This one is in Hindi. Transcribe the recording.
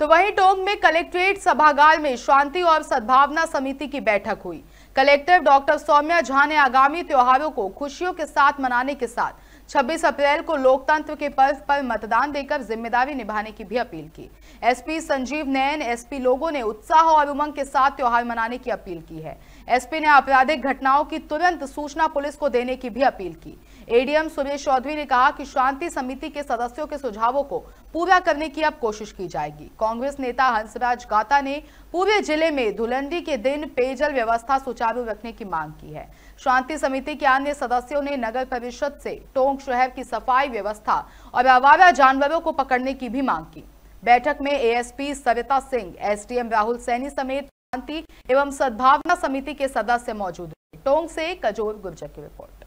तो वहीं टोंक में कलेक्ट्रेट सभागार में शांति और सद्भावना समिति की बैठक हुई कलेक्टर डॉक्टर सौम्या झा ने आगामी त्योहारों को खुशियों के साथ मनाने के साथ 26 अप्रैल को लोकतंत्र के पर्व पर मतदान देकर जिम्मेदारी निभाने की भी अपील की एसपी संजीव नैन एसपी लोगों ने उत्साह और उमंग के साथ त्योहार मनाने की अपील की है एसपी ने आपराधिक घटनाओं की तुरंत सूचना पुलिस को देने की भी अपील की एडीएम सुरेश चौधरी ने कहा कि शांति समिति के सदस्यों के सुझावों को पूरा करने की अब कोशिश की जाएगी कांग्रेस नेता हंसराज गाता ने पूरे जिले में धुलंडी के दिन पेयजल व्यवस्था सुचारू रखने की मांग की है शांति समिति के अन्य सदस्यों ने नगर परिषद से टोंक शहर की सफाई व्यवस्था और आवारा जानवरों को पकड़ने की भी मांग की बैठक में एएसपी सविता सिंह एसडीएम राहुल सैनी समेत शांति एवं सद्भावना समिति के सदस्य मौजूद रहे टोंक से कजोर गुर्जर की रिपोर्ट